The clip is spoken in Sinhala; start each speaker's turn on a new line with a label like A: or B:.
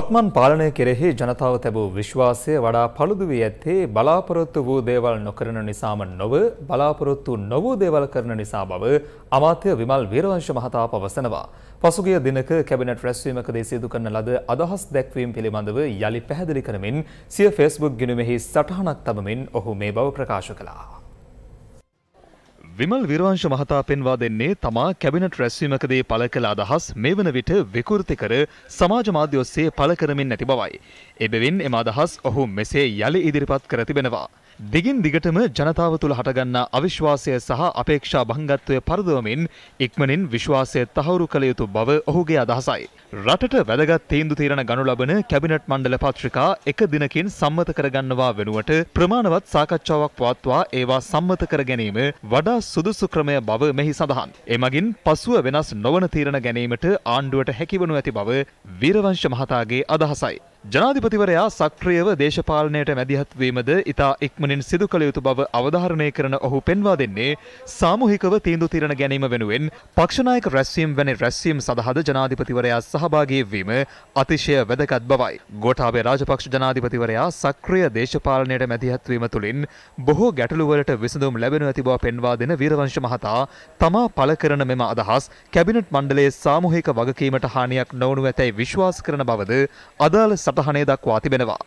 A: වත්මන් පාලනය කෙරෙහි ජනතාව තැබූ විශ්වාසය වඩා පළුදු වී ඇත්තේ බලාපොරොත්තු වූ දේවල් නොකරන නිසාම නොව බලාපොරොත්තු නොවූ දේවල් කරන නිසා බව අමාත්‍ය විමල් වීරවංශ මහතා පවසනවා. පසුගිය දිනක කැබිනට් රැස්වීමකදී සිදු කරන ලද අදහස් දැක්වීම පිළිබඳව යළි පැහැදිලි කරමින් සිය ෆේස්බුක් ගිණුමෙහි සටහනක් තබමින් ඔහු මේ බව ප්‍රකාශ කළා. විමල් විරවංශ මහතා පෙන්වා දෙන්නේ තමා කැබිනට් රැස්වීමකදී පළ කළ අදහස් මේ වන විට විකෘති කර සමාජ මාධ්‍ය ඔස්සේ පළ කරමින් නැති බවයි. එබැවින් එම අදහස් ඔහු මෙසේ යළි ඉදිරිපත් කර තිබෙනවා. දිගින් දිගටම ජනතාව තුළ හටගන්නා අවිශ්වාසය සහ අපේක්ෂා භංගත්වය පරදවමින් ඉක්මනින් විශ්වාසය තහවුරු කළ යුතු බව ඔහුගේ අදහසයි. රටට වැදගත් තීන්දු තීරණ ගනු ලබන කැබිනට් මණ්ඩල පත්‍රිකා එක දිනකින් සම්මත කරගන්නවා වෙනුවට ප්‍රමාණවත් සාකච්ඡාවක් පවත්වා ඒවා සම්මත කර ගැනීම වඩා සුදුසු ක්‍රමය බව මෙහි සඳහන්. එමගින් පසුව වෙනස් නොවන තීරණ ගැනීමට ආණ්ඩුවට හැකිවනු ඇති බව වීරවංශ මහතාගේ අදහසයි. ජනාධිපතිවරයා සක්‍රියව දේශපාලනයට මැදිහත්වීමද ඉතා ඉක්මනින් සිදු කළ යුතු බව අවධාරණය කරන ඔහු පෙන්වා දෙන්නේ සාමූහිකව තීන්දු තීරණ ගැනීම වෙනුවෙන් පක්ෂනායක රැස්වීම් වැනි රැස්වීම් සඳහාද ජනාධිපතිවරයා සහභාගී වීම අතිශය වැදගත් බවයි. ගෝඨාභය රාජපක්ෂ ජනාධිපතිවරයා සක්‍රිය දේශපාලනයට මැදිහත්වීම තුළින් බොහෝ ගැටලුවලට විසඳුම් ලැබෙනු ඇති බව පෙන්වා දෙන වීරවංශ මහතා තමා පළ කරන මෙම අදහස් කැබිනට් මණ්ඩලයේ සාමූහික වගකීමට හානියක් නොවනු ඇතැයි විශ්වාස කරන බවද අදාළ සට සටහනේ දක්වා තිබෙනවා.